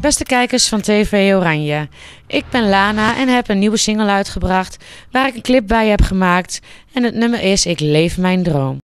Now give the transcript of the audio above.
Beste kijkers van TV Oranje, ik ben Lana en heb een nieuwe single uitgebracht waar ik een clip bij heb gemaakt en het nummer is Ik leef mijn droom.